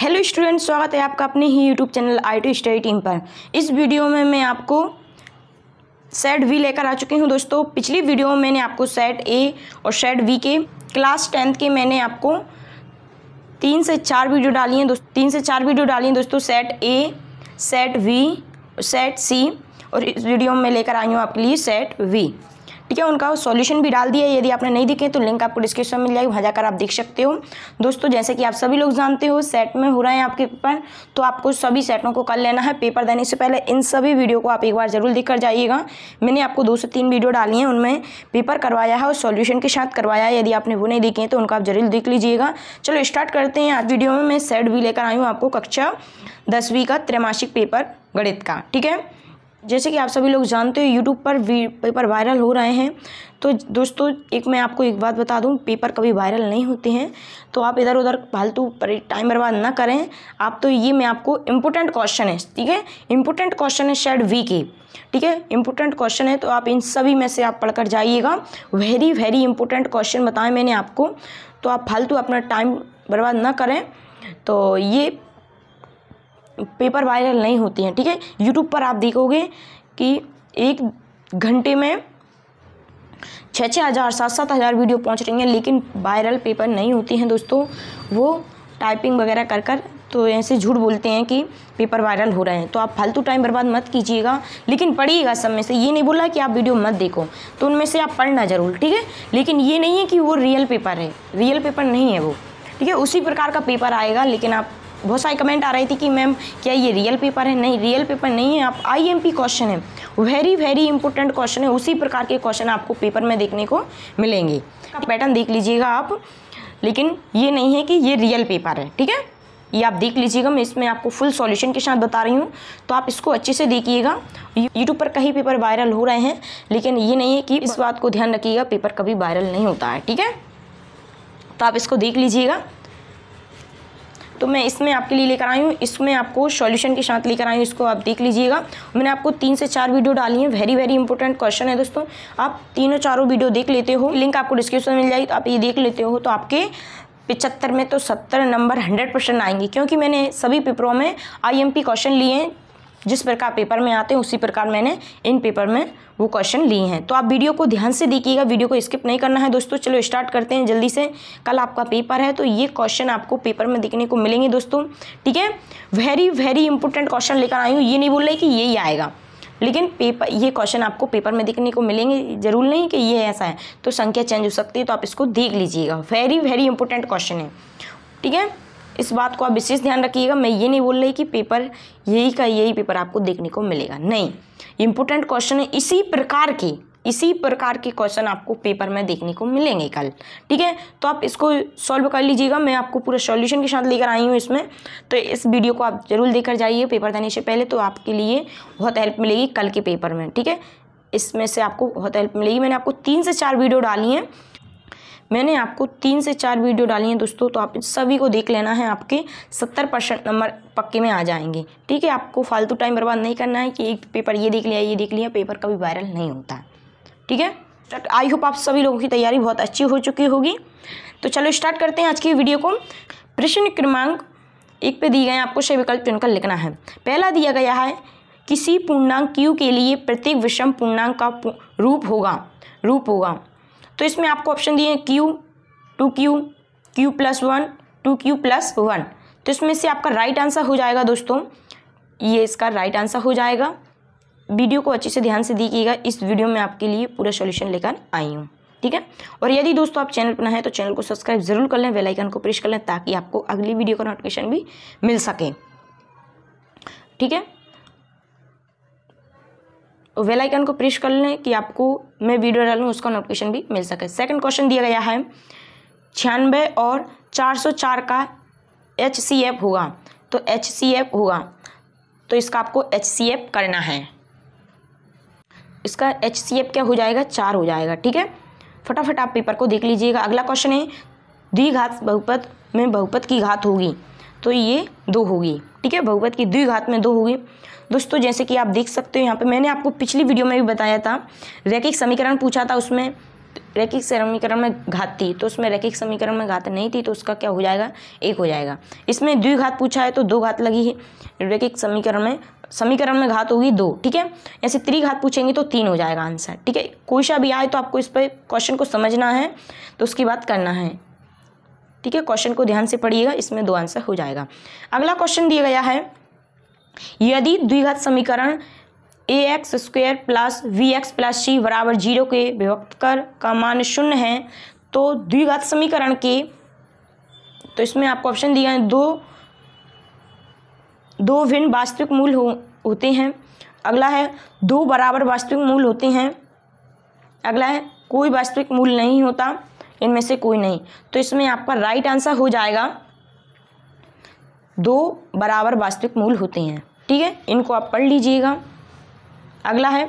hello student स्वागत है आपका अपने ही YouTube channel I T study team पर इस वीडियो में मैं आपको सेट वी लेकर आ चुकी हूं दोस्तों पिछली वीडियो में मैंने आपको सेट ए और सेट वी के क्लास टेंथ के मैंने आपको तीन से चार वीडियो डाली हैं दोस्तों तीन से चार वीडियो डाली हैं दोस्तों set A set B set C और इस वीडियो में लेकर आई हूँ आपके लिए सेट वी ठीक है उनका सॉल्यूशन भी डाल दिया यदि आपने नहीं देखे तो लिंक आपको डिस्क्रिप्शन में मिल जाएगी वहाँ जाकर आप देख सकते हो दोस्तों जैसे कि आप सभी लोग जानते हो सेट में हो रहे हैं आपके पेपर तो आपको सभी सेटों को कर लेना है पेपर देने से पहले इन सभी वीडियो को आप एक बार जरूर देख कर जाइएगा मैंने आपको दो से तीन वीडियो डाली हैं उनमें पेपर करवाया है और सॉल्यूशन के साथ करवाया है यदि आपने वो नहीं देखे हैं तो उनका आप जरूर देख लीजिएगा चलो स्टार्ट करते हैं आज वीडियो में मैं सेट भी लेकर आई हूँ आपको कक्षा दसवीं का त्रैमासिक पेपर गणित का ठीक है जैसे कि आप सभी लोग जानते हो यूट्यूब पर पेपर वायरल हो रहे हैं तो दोस्तों एक मैं आपको एक बात बता दूं पेपर कभी वायरल नहीं होते हैं तो आप इधर उधर फालतू पर टाइम बर्बाद ना करें आप तो ये मैं आपको इम्पोर्टेंट क्वेश्चन है ठीक है इम्पोर्टेंट क्वेश्चन है शेड वी के ठीक है इम्पोर्टेंट क्वेश्चन है तो आप इन सभी में से आप पढ़कर जाइएगा वेरी वेरी इंपॉर्टेंट क्वेश्चन बताएं मैंने आपको तो आप फालतू अपना टाइम बर्बाद ना करें तो ये पेपर वायरल नहीं होते हैं ठीक है यूट्यूब पर आप देखोगे कि एक घंटे में छः छः हज़ार सात सात हज़ार वीडियो पहुंच रही हैं लेकिन वायरल पेपर नहीं होती हैं दोस्तों वो टाइपिंग वगैरह कर कर तो ऐसे झूठ बोलते हैं कि पेपर वायरल हो रहे हैं तो आप फालतू टाइम बर्बाद मत कीजिएगा लेकिन पढ़िएगा सब में से ये नहीं बोला कि आप वीडियो मत देखो तो उनमें से आप पढ़ना ज़रूर ठीक है लेकिन ये नहीं है कि वो रियल पेपर है रियल पेपर नहीं है वो ठीक है उसी प्रकार का पेपर आएगा लेकिन आप बहुत सारी कमेंट आ रही थी कि मैम क्या ये रियल पेपर है नहीं रियल पेपर नहीं है आप आईएमपी क्वेश्चन है वेरी वेरी इंपॉर्टेंट क्वेश्चन है उसी प्रकार के क्वेश्चन आपको पेपर में देखने को मिलेंगे पैटर्न देख लीजिएगा आप लेकिन ये नहीं है कि ये रियल पेपर है ठीक है ये आप देख लीजिएगा मैं इसमें आपको फुल सॉल्यूशन के साथ बता रही हूँ तो आप इसको अच्छे से देखिएगा यूट्यूब पर कई पेपर वायरल हो रहे हैं लेकिन ये नहीं है कि इस बात को ध्यान रखिएगा पेपर कभी वायरल नहीं होता है ठीक है तो आप इसको देख लीजिएगा तो मैं इसमें आपके लिए लेकर आई हूँ इसमें आपको सॉल्यूशन के साथ लेकर आई हूँ इसको आप देख लीजिएगा मैंने आपको तीन से चार वीडियो डाली है वेरी वेरी इंपॉर्टेंट क्वेश्चन है दोस्तों आप तीनों चारों वीडियो देख लेते हो लिंक आपको डिस्क्रिप्शन में मिल जाएगी तो आप ये देख लेते हो तो आपके पिचहत्तर में तो सत्तर नंबर हंड्रेड परसेंट आएंगे क्योंकि मैंने सभी पेपरों में आईएमपी क्वेश्चन लिए हैं जिस प्रकार पेपर में आते हैं उसी प्रकार मैंने इन पेपर में वो क्वेश्चन लिए हैं तो आप वीडियो को ध्यान से देखिएगा वीडियो को स्किप नहीं करना है दोस्तों चलो स्टार्ट करते हैं जल्दी से कल आपका पेपर है तो ये क्वेश्चन आपको पेपर में देखने को मिलेंगे दोस्तों ठीक है वेरी वेरी इंपॉर्टेंट क्वेश्चन लेकर आई हूँ ये नहीं बोल रही कि यही आएगा लेकिन पेपर ये क्वेश्चन आपको पेपर में देखने को मिलेंगे जरूर नहीं कि ये ऐसा है तो संख्या चेंज हो सकती है तो आप इसको देख लीजिएगा वेरी वेरी इंपॉर्टेंट क्वेश्चन है ठीक है इस बात को आप विशेष ध्यान रखिएगा मैं ये नहीं बोल रही कि पेपर यही का यही पेपर आपको देखने को मिलेगा नहीं इंपॉर्टेंट क्वेश्चन है इसी प्रकार के इसी प्रकार के क्वेश्चन आपको पेपर में देखने को मिलेंगे कल ठीक है तो आप इसको सॉल्व कर लीजिएगा मैं आपको पूरा सॉल्यूशन के साथ लेकर आई हूँ इसमें तो इस वीडियो को आप जरूर देखकर जाइए पेपर देने से पहले तो आपके लिए बहुत हेल्प मिलेगी कल के पेपर में ठीक है इसमें से आपको बहुत हेल्प मिलेगी मैंने आपको तीन से चार वीडियो डाली हैं मैंने आपको तीन से चार वीडियो डाली हैं दोस्तों तो आप सभी को देख लेना है आपके सत्तर परसेंट नंबर पक्के में आ जाएंगे ठीक है आपको फालतू टाइम बर्बाद नहीं करना है कि एक पेपर ये देख लिया ये देख लिया पेपर कभी वायरल नहीं होता ठीक है तो आई होप आप सभी लोगों की तैयारी बहुत अच्छी हो चुकी होगी तो चलो स्टार्ट करते हैं आज की वीडियो को प्रश्न क्रमांक एक पे दिए गए आपको सही विकल्प चुनकर लिखना है पहला दिया गया है किसी पूर्णांक क्यू के लिए प्रत्येक विषम पूर्णांक का रूप होगा रूप होगा तो इसमें आपको ऑप्शन दिए हैं Q two Q Q plus one two Q plus one तो इसमें से आपका राइट आंसर हो जाएगा दोस्तों ये इसका राइट आंसर हो जाएगा वीडियो को अच्छे से ध्यान से देखिएगा इस वीडियो में आपके लिए पूरा सोल्यूशन लेकर आई हूँ ठीक है और यदि दोस्तों आप चैनल पर ना हैं तो चैनल को सब्सक्राइब जरूर कर लें वेलाइकन को प्रेस कर लें ताकि आपको अगली वीडियो का नोटिफिकेशन भी मिल सके ठीक है वेल आइकन को प्रेस कर लें कि आपको मैं वीडियो डालूँ उसका नोटिफिकेशन भी मिल सके सेकंड क्वेश्चन दिया गया है छियानवे और 404 का एच सी एफ होगा तो एच सी एफ होगा तो इसका आपको एच सी एफ करना है इसका एच सी एफ क्या हो जाएगा चार हो जाएगा ठीक है फटाफट आप पेपर को देख लीजिएगा अगला क्वेश्चन है द्विघात बहुपत में बहुपत की घात होगी तो ये दो होगी ठीक है भगवत की द्विघात में दो होगी दोस्तों जैसे कि आप देख सकते हो यहाँ पे मैंने आपको पिछली वीडियो में भी बताया था रैखिक समीकरण पूछा था उसमें रैखिक समीकरण में घात थी तो उसमें रैखिक समीकरण में घात नहीं थी तो उसका क्या हो जाएगा एक हो जाएगा इसमें द्विघात पूछा है तो दो घात लगी है रैखिक समीकरण में समीकरण में घात होगी दो ठीक है ऐसे त्रिघात पूछेंगे तो तीन हो जाएगा आंसर ठीक है कोई सा भी आए तो आपको इस पर क्वेश्चन को समझना है तो उसकी बात करना है ठीक है क्वेश्चन को ध्यान से पढ़िएगा इसमें दो आंसर हो जाएगा अगला क्वेश्चन दिया गया है यदि द्विघात समीकरण A X square plus B X plus C बराबर जीरो के कर का मान शून्य है तो द्विघात समीकरण के तो इसमें आपको ऑप्शन दिया है दो दो भिन्न वास्तविक मूल हो होते हैं अगला है दो बराबर वास्तविक मूल होते हैं अगला है कोई वास्तविक मूल नहीं होता इनमें से कोई नहीं तो इसमें आपका राइट आंसर हो जाएगा दो बराबर वास्तविक मूल होते हैं ठीक है इनको आप पढ़ लीजिएगा अगला है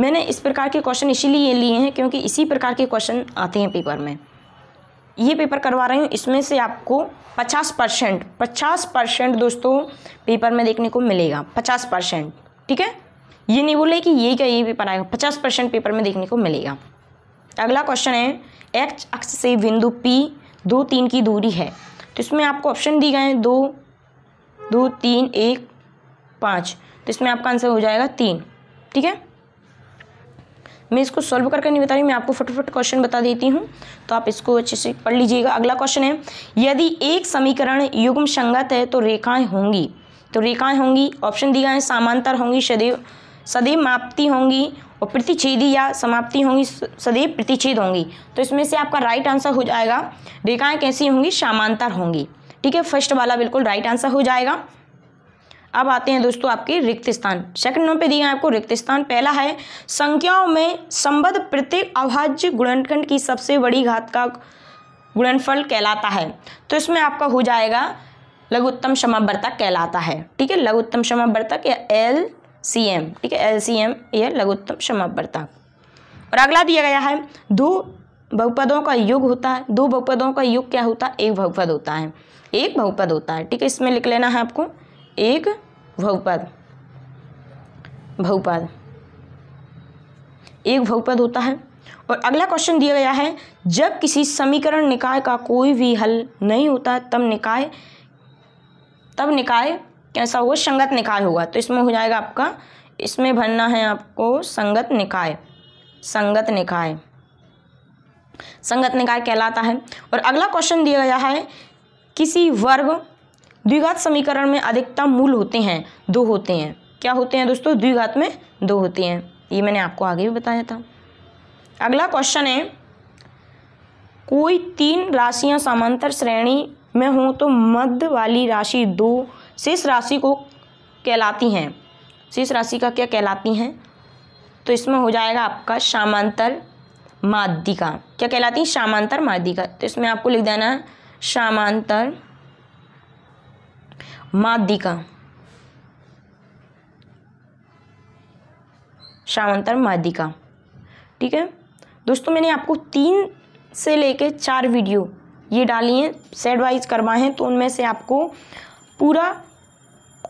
मैंने इस प्रकार के क्वेश्चन इसीलिए लिए हैं क्योंकि इसी प्रकार के क्वेश्चन आते हैं पेपर में ये पेपर करवा रही हूँ इसमें से आपको पचास परसेंट पचास परसेंट दोस्तों पेपर में देखने को मिलेगा पचास परसेंट ठीक है ये नहीं बोले कि ये क्या ये पेपर आएगा पचास परसेंट पेपर में देखने को मिलेगा अगला क्वेश्चन है एक्स अक्ष से बिंदु पी दो तीन की दूरी है तो इसमें आपको ऑप्शन दिए गए हैं दो दो तीन एक पाँच तो इसमें आपका आंसर हो जाएगा तीन ठीक है मैं इसको सॉल्व करके नहीं बता रही मैं आपको फटाफट क्वेश्चन बता देती हूँ तो आप इसको अच्छे से पढ़ लीजिएगा अगला क्वेश्चन है यदि एक समीकरण युग्म संगत है तो रेखाएं होंगी तो रेखाएं होंगी ऑप्शन दिए गए हैं समांतर होंगी सदैव सदैव मापती होंगी और प्रतिच्छेदी या समाप्ति होंगी सदैव प्रतिच्छेद होंगी तो इसमें से आपका राइट आंसर हो जाएगा रेखाएं कैसी होंगी समांतर होंगी ठीक है फर्स्ट वाला बिल्कुल राइट आंसर हो जाएगा अब आते हैं दोस्तों आपके रिक्त स्थान सेकंड नंबर पे दिए आपको रिक्त स्थान पहला है संख्याओं में संबद्ध प्रत्येक अभाज्य गुणनखंड की सबसे बड़ी घात का गुणनफल कहलाता है तो इसमें आपका हो जाएगा लघुत्तम समावर्तक कहलाता है ठीक है लघुत्तम समावर्तक या एल सी एम ठीक है एल सी एम यह लघुत्तम समावर्तक और अगला दिया गया है दो बहुपदों का युग होता है दो बहुपदों का युग क्या होता है एक बहुपद होता है एक बहुपद होता है ठीक है इसमें लिख लेना है आपको एक बहुपद बहुपद एक बहुपद होता है और अगला क्वेश्चन दिया गया है जब किसी समीकरण निकाय का कोई भी हल नहीं होता तब निकाय तब निकाय कैसा होगा संगत निकाय होगा तो इसमें हो जाएगा आपका इसमें भरना है आपको संगत निकाय संगत निकाय संगत निकाय कहलाता है और अगला क्वेश्चन दिया गया है किसी वर्ग द्विघात समीकरण में अधिकतम मूल होते हैं दो होते हैं क्या होते हैं दोस्तों द्विघात में दो होते हैं ये मैंने आपको आगे भी बताया था अगला क्वेश्चन है कोई तीन राशियां समांतर श्रेणी में हो तो मध्य वाली राशि दो शेष राशि को कहलाती हैं शेष राशि का क्या कहलाती हैं तो इसमें हो जाएगा आपका सामांतर माध्यिका क्या कहलाती है सामांतर माध्यिका तो इसमें आपको लिख देना है सामांतर माध्यिका सामांतर माध्यिका ठीक है दोस्तों मैंने आपको तीन से लेके चार वीडियो ये डाली हैं सेट वाइज करवाए हैं तो उनमें से आपको पूरा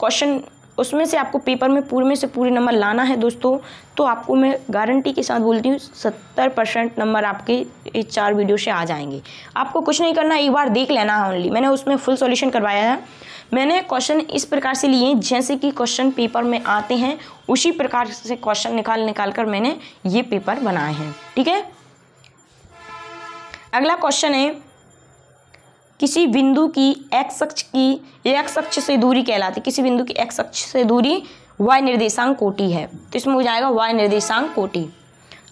क्वेश्चन उसमें से आपको पेपर में पूरे में से पूरे नंबर लाना है दोस्तों तो आपको मैं गारंटी के साथ बोलती हूँ सत्तर परसेंट नंबर आपके इस चार वीडियो से आ जाएंगे आपको कुछ नहीं करना एक बार देख लेना है ओनली मैंने उसमें फुल सॉल्यूशन करवाया है मैंने क्वेश्चन इस प्रकार से लिए जैसे कि क्वेश्चन पेपर में आते हैं उसी प्रकार से क्वेश्चन निकाल निकाल कर मैंने ये पेपर बनाए हैं ठीक है अगला क्वेश्चन है किसी बिंदु की एक्स अक्ष की एक्स अक्ष से दूरी कहलाती है किसी बिंदु की एक्स अक्ष से दूरी वाई निर्देशांक कोटि है तो इसमें हो जाएगा वाई निर्देशांक कोटि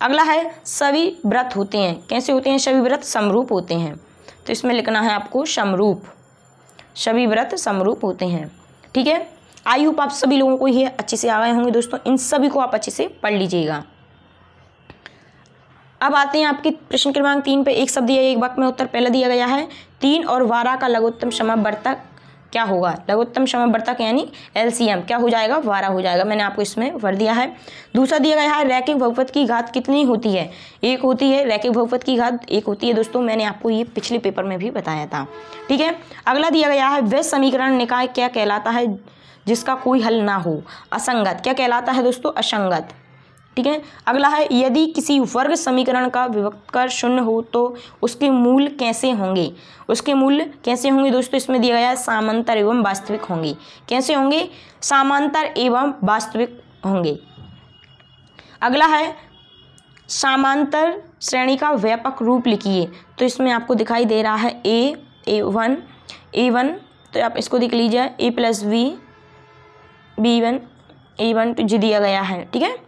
अगला है सभी व्रत होते हैं कैसे होते हैं सभी व्रत समरूप होते हैं तो इसमें लिखना है आपको समरूप सभी व्रत समरूप होते हैं ठीक है आई होप आप सभी लोगों को ये अच्छे से आ गए होंगे दोस्तों इन सभी को आप अच्छे से पढ़ लीजिएगा अब आते हैं आपके प्रश्न क्रमांक तीन पे एक शब्द या एक वाक्य में उत्तर पहला दिया गया है तीन और बारह का लघुत्तम समय वर्तक क्या होगा लघुत्तम समय वर्तक यानी एम क्या हो जाएगा बारह हो जाएगा मैंने आपको इसमें वर दिया है दूसरा दिया गया है रैकिक भगवत की घात कितनी होती है एक होती है रैकिक भगवत की घात एक होती है दोस्तों मैंने आपको ये पिछले पेपर में भी बताया था ठीक है अगला दिया गया है व्यस्त समीकरण निकाय क्या कहलाता है जिसका कोई हल ना हो असंगत क्या कहलाता है दोस्तों असंगत ठीक है अगला है यदि किसी वर्ग समीकरण का विभक्तकर शून्य हो तो उसके मूल कैसे होंगे उसके मूल कैसे होंगे दोस्तों इसमें दिया गया है सामांतर एवं वास्तविक होंगे कैसे होंगे सामांतर एवं वास्तविक होंगे अगला है सामांतर श्रेणी का व्यापक रूप लिखिए तो इसमें आपको दिखाई दे रहा है ए ए वन ए वन तो आप इसको देख लीजिए A plus B B one A one G दिया गया है ठीक है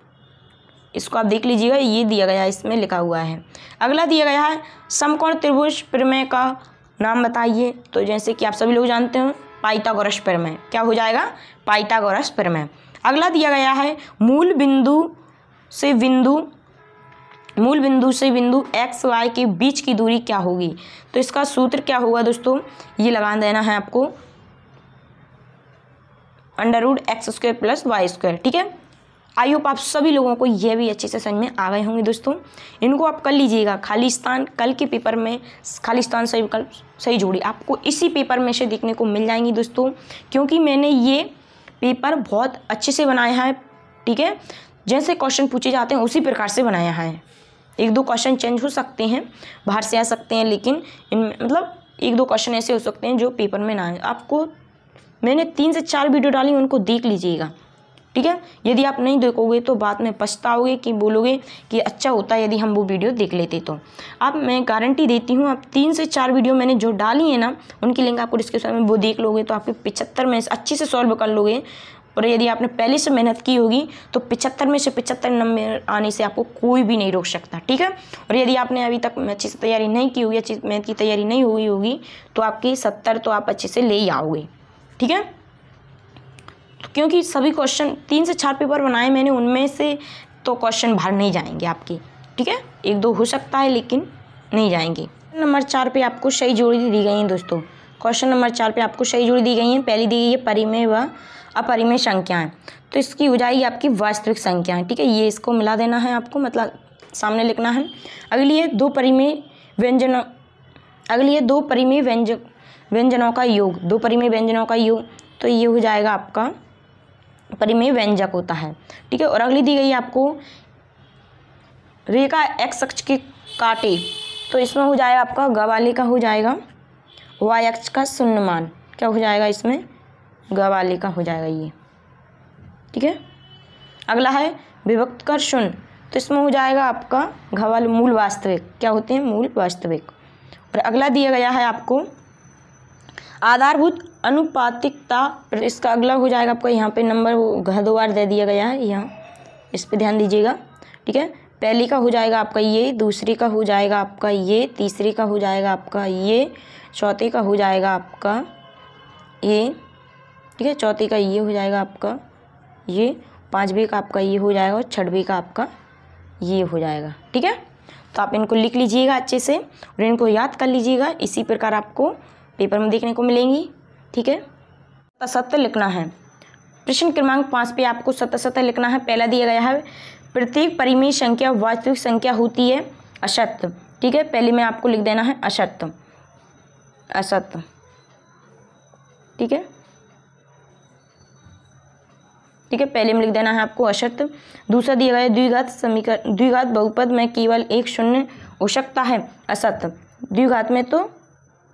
इसको आप देख लीजिएगा ये दिया गया है इसमें लिखा हुआ है अगला दिया गया है समकोण त्रिभुज प्रमेय का नाम बताइए तो जैसे कि आप सभी लोग जानते हो पाइथागोरस प्रमेय क्या हो जाएगा पाइथागोरस प्रमेय अगला दिया गया है मूल बिंदु से बिंदु मूल बिंदु से बिंदु एक्स वाई के बीच की दूरी क्या होगी तो इसका सूत्र क्या होगा दोस्तों ये लगा देना है आपको under root X square plus Y square ठीक है आई होप आप सभी लोगों को यह भी अच्छे से समझ में आ गए होंगे दोस्तों इनको आप कर लीजिएगा खालिस्तान कल के पेपर में खालिस्तान सही विकल्प सही जोड़ी आपको इसी पेपर में से देखने को मिल जाएंगी दोस्तों क्योंकि मैंने ये पेपर बहुत अच्छे से बनाया है ठीक है जैसे क्वेश्चन पूछे जाते हैं उसी प्रकार से बनाया है एक दो क्वेश्चन चेंज हो सकते हैं बाहर से आ सकते हैं लेकिन इन मतलब एक दो क्वेश्चन ऐसे हो सकते हैं जो पेपर में ना आए आपको मैंने तीन से चार वीडियो डाली उनको देख लीजिएगा ठीक है यदि आप नहीं देखोगे तो बाद में पछताओगे कि बोलोगे कि अच्छा होता यदि हम वो वीडियो देख लेते तो अब मैं गारंटी देती हूँ आप तीन से चार वीडियो मैंने जो डाली है ना उनकी लिंक आपको डिस्क्रिप्शन में वो देख लोगे तो आपके पिछहत्तर में अच्छे से सॉल्व कर लोगे और यदि आपने पहले से मेहनत की होगी तो पिछहत्तर में से पिछहत्तर नंबर आने से आपको कोई भी नहीं रोक सकता ठीक है और यदि आपने अभी तक अच्छे से तैयारी नहीं की होगी अच्छी मेहनत की तैयारी नहीं हुई होगी तो आपकी सत्तर तो आप अच्छे से ले ही आओगे ठीक है क्योंकि सभी क्वेश्चन तीन से चार पेपर बनाए मैंने उनमें से तो क्वेश्चन बाहर नहीं जाएंगे आपके ठीक है एक दो हो सकता है लेकिन नहीं जाएंगे नंबर चार पे आपको सही जोड़ी दी गई हैं दोस्तों क्वेश्चन नंबर चार पे आपको सही जोड़ी दी गई हैं पहली दी गई है परिमेय व अपरिमेय संख्याएं तो इसकी हो जाएगी आपकी वास्तविक संख्याएँ ठीक है ये इसको मिला देना है आपको मतलब सामने लिखना है अगली है दो परिमेय व्यंजनों अगली है दो परिमेय व्यंजक व्यंजनों का योग दो परिमेय व्यंजनों का योग तो ये हो जाएगा आपका परिमेय व्यंजक होता है ठीक है और अगली दी गई आपको रेखा एक्स अक्ष के काटे तो इसमें हो जाएगा आपका गवाली का हो जाएगा वाई अक्ष का शून्य मान क्या हो जाएगा इसमें गवाली का हो जाएगा ये ठीक है अगला है विभक्त कर शून्य तो इसमें हो जाएगा आपका घवल मूल वास्तविक क्या होते हैं मूल वास्तविक और अगला दिया गया है आपको आधारभूत अनुपातिकता इसका अगला हो जाएगा आपका यहाँ पे नंबर दो बार दे दिया गया है यहाँ इस पर ध्यान दीजिएगा ठीक है पहली का हो जाएगा आपका ये दूसरी का हो जाएगा आपका ये तीसरी का हो जाएगा आपका ये चौथी का हो जाएगा आपका ये ठीक है चौथी का ये हो जाएगा आपका ये पाँचवीं का आपका ये हो जाएगा और छठवीं का आपका ये हो जाएगा ठीक है तो आप इनको लिख लीजिएगा अच्छे से और इनको याद कर लीजिएगा इसी प्रकार आपको पेपर में देखने को मिलेंगी ठीक है सत्य लिखना है प्रश्न क्रमांक पाँच पे आपको सत्य लिखना है पहला दिया गया है प्रत्येक परिमेय संख्या वास्तविक संख्या होती है असत्य ठीक है पहले में आपको लिख देना है असत्य असत्य ठीक है ठीक है पहले में लिख देना है आपको अशत दूसरा दिया गया द्विघात समीकरण द्विघात बहुपद में केवल एक शून्य हो सकता है असत्य द्विघात में तो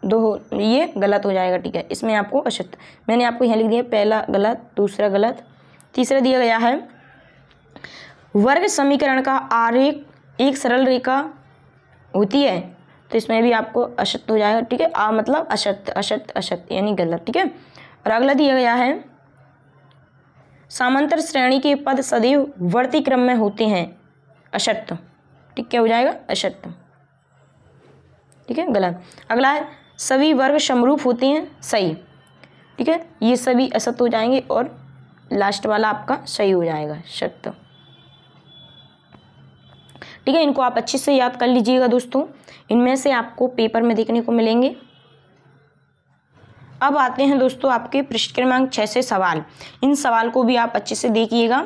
दो हो ये गलत हो जाएगा ठीक है इसमें आपको अशत मैंने आपको यहाँ लिख दिया पहला गलत दूसरा गलत तीसरा दिया गया है वर्ग समीकरण का आरेख एक सरल रेखा होती है तो इसमें भी आपको अशत हो जाएगा ठीक है आ मतलब अशत अशत अशत यानी गलत ठीक है और अगला दिया गया है सामांतर श्रेणी के पद सदैव वर्ती क्रम में होते हैं अशत ठीक क्या हो जाएगा अशत ठीक है गलत अगला है सभी वर्ग समरूप होते हैं सही ठीक है ये सभी असत हो जाएंगे और लास्ट वाला आपका सही हो जाएगा सत्य ठीक है इनको आप अच्छे से याद कर लीजिएगा दोस्तों इनमें से आपको पेपर में देखने को मिलेंगे अब आते हैं दोस्तों आपके प्रश्न क्रमांक छः से सवाल इन सवाल को भी आप अच्छे से देखिएगा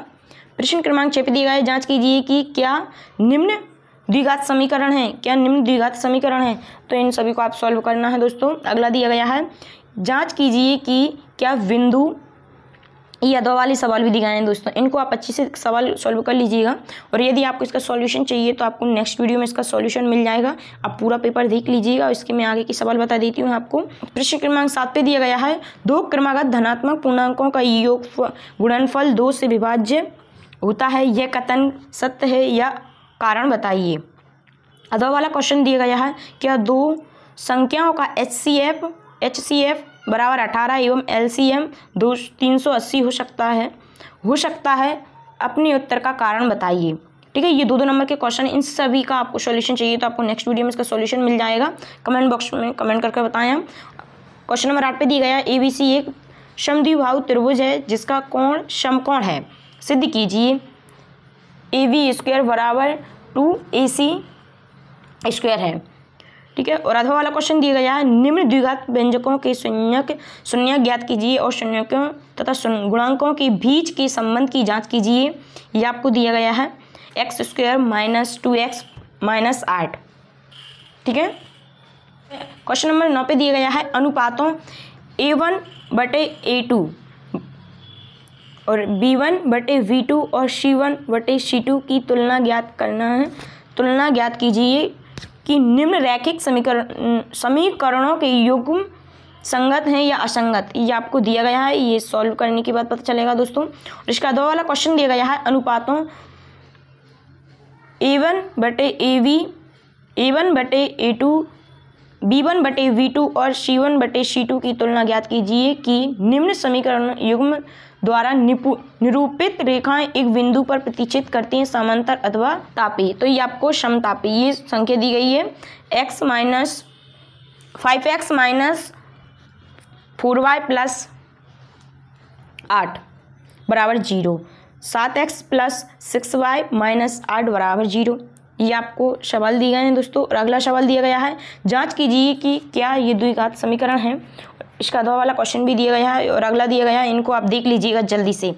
प्रश्न क्रमांक छः पे दिया गया जांच जाँच कीजिए कि क्या निम्न द्विघात समीकरण है क्या निम्न द्विघात समीकरण है तो इन सभी को आप सॉल्व करना है दोस्तों अगला दिया गया है जांच कीजिए कि क्या बिंदु या दो वाले सवाल भी दिखाए हैं दोस्तों इनको आप अच्छे से सवाल सॉल्व कर लीजिएगा और यदि आपको इसका सॉल्यूशन चाहिए तो आपको नेक्स्ट वीडियो में इसका सॉल्यूशन मिल जाएगा आप पूरा पेपर देख लीजिएगा और इसके मैं आगे की सवाल बता देती हूँ आपको प्रश्न क्रमांक सात पे दिया गया है दो क्रमागत धनात्मक पूर्णांकों का योग गुणनफल दो से विभाज्य होता है यह कथन सत्य है या कारण बताइए अदवा वाला क्वेश्चन दिया गया है क्या दो संख्याओं का H C F H C F बराबर अठारह एवं एल सी एम दो तीन सौ अस्सी हो सकता है हो सकता है अपने उत्तर का कारण बताइए ठीक है ये दो दो नंबर के क्वेश्चन इन सभी का आपको सॉल्यूशन चाहिए तो आपको नेक्स्ट वीडियो में इसका सॉल्यूशन मिल जाएगा कमेंट बॉक्स में कमेंट करके बताएं हम क्वेश्चन नंबर आठ पे दिया गया ए बी सी एक समद्विभाव त्रिभुज है जिसका कोण समकोण है सिद्ध कीजिए ए वी स्क्वेयर बराबर टू ए सी स्क्वेयर है ठीक है और अधवा वाला क्वेश्चन दिया गया है निम्न द्विघात व्यंजकों के शून्यक शून्य ज्ञात कीजिए और शून्यकों तथा गुणांकों के बीच के संबंध की जांच कीजिए यह आपको दिया गया है X square minus two X minus आठ ठीक है क्वेश्चन नंबर नौ पे दिया गया है अनुपातों ए वन बटे ए टू और बी वन बटे वी टू और शी वन बटे सी टू की तुलना ज्ञात करना है तुलना ज्ञात कीजिए कि निम्न रैखिक समीकरण समीकरणों के युग्म संगत हैं या असंगत ये आपको दिया गया है ये सॉल्व करने के बाद पता चलेगा दोस्तों और इसका दो वाला क्वेश्चन दिया गया है अनुपातों ए वन बटे ए वी ए वन बटे ए टू बी वन बटे वी टू और सी वन बटे सी टू की तुलना ज्ञात कीजिए कि निम्न समीकरण युग्म द्वारा निरूपित रेखाएं एक बिंदु पर प्रतिच्छेद करती हैं समांतर अथवा तापी तो ये आपको समतापी ये संख्या दी गई है X minus five X minus four Y plus आठ बराबर जीरो सात X plus six Y minus आठ बराबर जीरो ये आपको सवाल दिए गए हैं दोस्तों और अगला सवाल दिया गया है जांच कीजिए कि क्या ये द्विघात समीकरण है इसका दवा वाला क्वेश्चन भी दिया गया है और अगला दिया गया है इनको आप देख लीजिएगा जल्दी से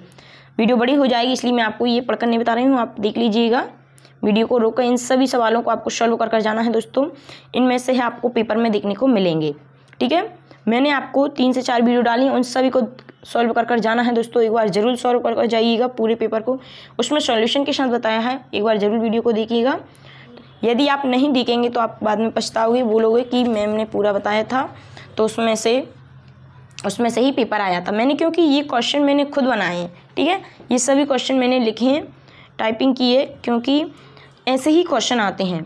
वीडियो बड़ी हो जाएगी इसलिए मैं आपको ये पढ़कर नहीं बता रही हूँ आप देख लीजिएगा वीडियो को रोककर इन सभी सवालों को आपको सॉल्व कर कर जाना है दोस्तों इनमें से आपको पेपर में देखने को मिलेंगे ठीक है मैंने आपको तीन से चार वीडियो डाली उन सभी को सॉल्व कर कर जाना है दोस्तों एक बार जरूर सॉल्व कर कर जाइएगा पूरे पेपर को उसमें सॉल्यूशन के साथ बताया है एक बार जरूर वीडियो को देखिएगा यदि आप नहीं दिखेंगे तो आप बाद में पछताओगे बोलोगे कि मैम ने पूरा बताया था तो उसमें से उसमें से ही पेपर आया था मैंने क्योंकि ये क्वेश्चन मैंने खुद बनाए हैं ठीक है ये सभी क्वेश्चन मैंने लिखे हैं टाइपिंग की है क्योंकि ऐसे ही क्वेश्चन आते हैं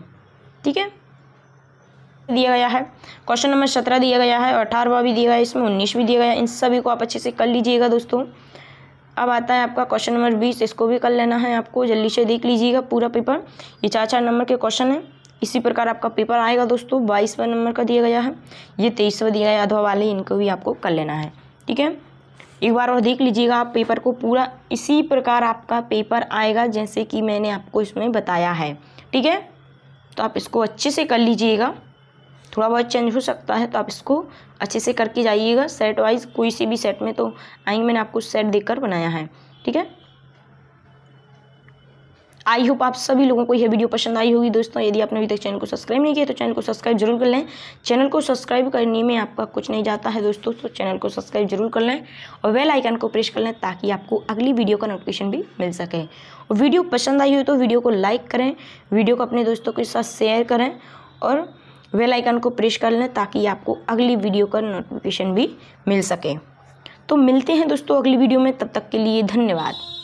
ठीक है दिया गया है क्वेश्चन नंबर सत्रह दिया गया है अठारहवा भी दिया गया है इसमें उन्नीस भी दिया गया है इन सभी को आप अच्छे से कर लीजिएगा दोस्तों अब आता है आपका क्वेश्चन नंबर बीस इसको भी कर लेना है आपको जल्दी से देख लीजिएगा पूरा पेपर ये चार चार नंबर के क्वेश्चन है इसी प्रकार आपका पेपर आएगा दोस्तों बाईसवा नंबर का दिया गया है ये तेईसवा दिया गया अधवा वाले इनको भी आपको कर लेना है ठीक है एक बार और देख लीजिएगा आप पेपर को पूरा इसी प्रकार आपका पेपर आएगा जैसे कि मैंने आपको इसमें बताया है ठीक है तो आप इसको अच्छे से कर लीजिएगा थोड़ा बहुत चेंज हो सकता है तो आप इसको अच्छे से करके जाइएगा सेट वाइज कोई सी भी सेट में तो आई मैंने आपको सेट कर बनाया है ठीक है आई होप आप सभी लोगों को यह वीडियो पसंद आई होगी दोस्तों यदि आपने अभी तक चैनल को सब्सक्राइब नहीं किया तो चैनल को सब्सक्राइब जरूर कर लें चैनल को सब्सक्राइब करने में आपका कुछ नहीं जाता है दोस्तों तो चैनल को सब्सक्राइब जरूर कर लें और बेल आइकन को प्रेस कर लें ताकि आपको अगली वीडियो का नोटिफिकेशन भी मिल सके और वीडियो पसंद आई हो तो वीडियो को लाइक करें वीडियो को अपने दोस्तों के साथ शेयर करें और वेल आइकन को प्रेस कर लें ताकि आपको अगली वीडियो का नोटिफिकेशन भी मिल सके तो मिलते हैं दोस्तों अगली वीडियो में तब तक के लिए धन्यवाद